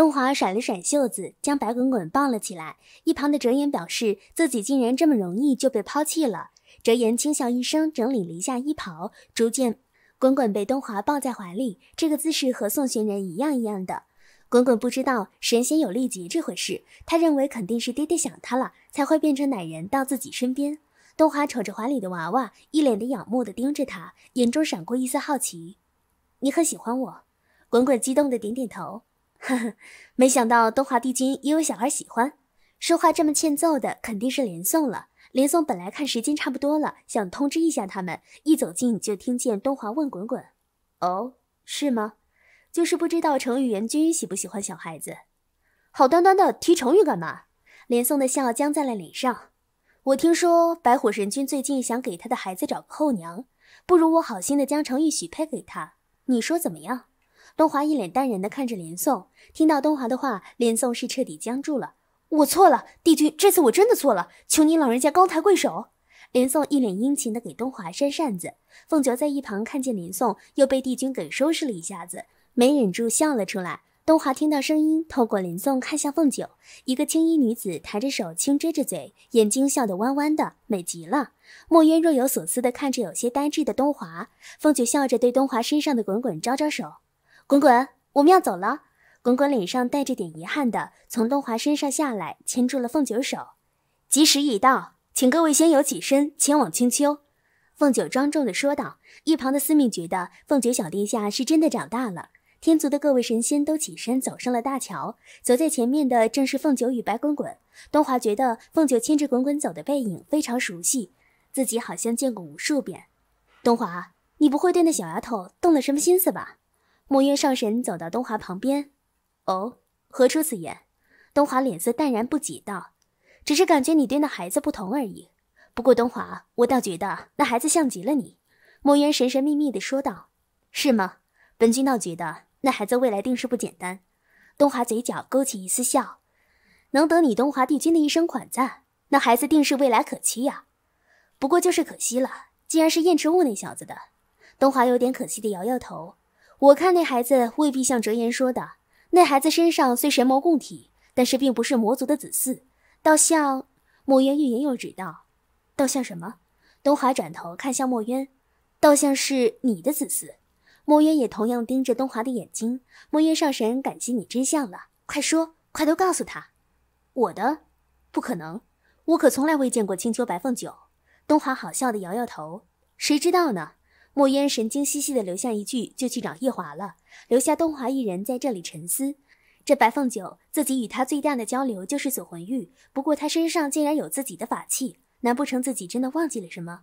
东华甩了甩袖子，将白滚滚抱了起来。一旁的哲言表示自己竟然这么容易就被抛弃了。哲言轻笑一声，整理了一下衣袍，逐渐滚滚被东华抱在怀里，这个姿势和宋寻人一样一样的。滚滚不知道神仙有力别这回事，他认为肯定是爹爹想他了，才会变成奶人到自己身边。东华瞅着怀里的娃娃，一脸的仰慕的盯着他，眼中闪过一丝好奇。你很喜欢我？滚滚激动的点点头。呵呵，没想到东华帝君也有小孩喜欢。说话这么欠揍的，肯定是连宋了。连宋本来看时间差不多了，想通知一下他们，一走近就听见东华问滚滚：“哦，是吗？就是不知道成语元君喜不喜欢小孩子。好端端的提成语干嘛？”连宋的笑僵在了脸上。我听说白虎神君最近想给他的孩子找个后娘，不如我好心的将成语许配给他，你说怎么样？东华一脸淡然的看着林颂，听到东华的话，林颂是彻底僵住了。我错了，帝君，这次我真的错了，求您老人家高抬贵手。林颂一脸殷勤的给东华扇扇子。凤九在一旁看见林颂又被帝君给收拾了一下子，没忍住笑了出来。东华听到声音，透过林颂看向凤九，一个青衣女子抬着手轻遮着嘴，眼睛笑得弯弯的，美极了。墨渊若有所思的看着有些呆滞的东华，凤九笑着对东华身上的滚滚招招手。滚滚，我们要走了。滚滚脸上带着点遗憾的从东华身上下来，牵住了凤九手。吉时已到，请各位仙友起身，前往青丘。凤九庄重的说道。一旁的司命觉得凤九小殿下是真的长大了。天族的各位神仙都起身走上了大桥。走在前面的正是凤九与白滚滚。东华觉得凤九牵着滚滚走的背影非常熟悉，自己好像见过无数遍。东华，你不会对那小丫头动了什么心思吧？墨渊上神走到东华旁边，哦，何出此言？东华脸色淡然不急道：“只是感觉你对那孩子不同而已。”不过东华，我倒觉得那孩子像极了你。”墨渊神神秘秘地说道：“是吗？本君倒觉得那孩子未来定是不简单。”东华嘴角勾起一丝笑：“能得你东华帝君的一声款赞，那孩子定是未来可期呀。不过就是可惜了，竟然是燕赤雾那小子的。”东华有点可惜地摇摇头。我看那孩子未必像哲言说的，那孩子身上虽神魔共体，但是并不是魔族的子嗣，倒像墨渊欲言又止道，倒像什么？东华转头看向墨渊，倒像是你的子嗣。墨渊也同样盯着东华的眼睛，墨渊上神，感激你真相了，快说，快都告诉他。我的，不可能，我可从来未见过青丘白凤九。东华好笑的摇摇头，谁知道呢？墨渊神经兮兮的留下一句，就去找夜华了，留下东华一人在这里沉思。这白凤九，自己与他最大的交流就是锁魂玉，不过他身上竟然有自己的法器，难不成自己真的忘记了什么？